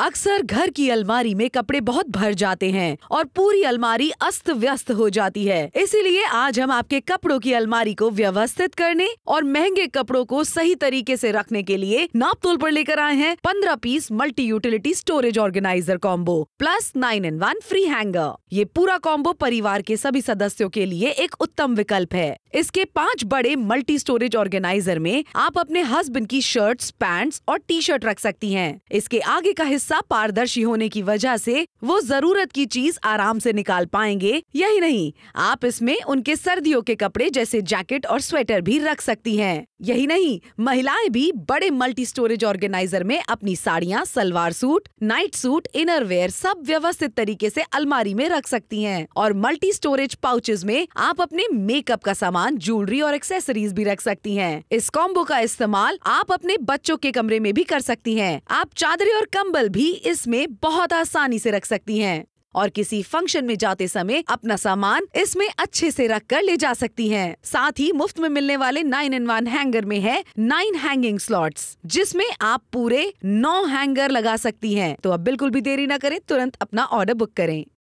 अक्सर घर की अलमारी में कपड़े बहुत भर जाते हैं और पूरी अलमारी अस्त व्यस्त हो जाती है इसीलिए आज हम आपके कपड़ों की अलमारी को व्यवस्थित करने और महंगे कपड़ों को सही तरीके से रखने के लिए नाप तोल पर लेकर आए हैं पंद्रह piece multi utility storage organiser combo plus nine in one free hanger ये पूरा कॉम्बो परिवार के सभी सदस्यों के लिए एक उत्तम विकल्प है इसके पांच बड़े मल्टी स्टोरेज ऑर्गेनाइजर में आप अपने हस्बैंड की शर्ट्स, पैंट्स और टी शर्ट रख सकती हैं। इसके आगे का हिस्सा पारदर्शी होने की वजह से वो जरूरत की चीज आराम से निकाल पाएंगे यही नहीं आप इसमें उनके सर्दियों के कपड़े जैसे जैकेट और स्वेटर भी रख सकती है यही नहीं महिलाएं भी बड़े मल्टी स्टोरेज ऑर्गेनाइजर में अपनी साड़ियाँ salwar suit night suit innerwear सब व्यवस्थित तरीके से अलमारी में रख सकती हैं और मल्टी स्टोरेज पाउचेज में आप अपने मेकअप का सामान सामान ज्वेलरी और एक्सेसरीज भी रख सकती हैं। इस कॉम्बो का इस्तेमाल आप अपने बच्चों के कमरे में भी कर सकती हैं। आप चादरी और कंबल भी इसमें बहुत आसानी से रख सकती हैं और किसी फंक्शन में जाते समय अपना सामान इसमें अच्छे से रख कर ले जा सकती हैं। साथ ही मुफ्त में मिलने वाले नाइन इन वन हैंगर में है नाइन हैंगिंग स्लॉट्स जिसमें आप पूरे नौ हैंगर लगा सकती हैं। तो अब बिल्कुल भी देरी न करें तुरंत अपना ऑर्डर बुक करें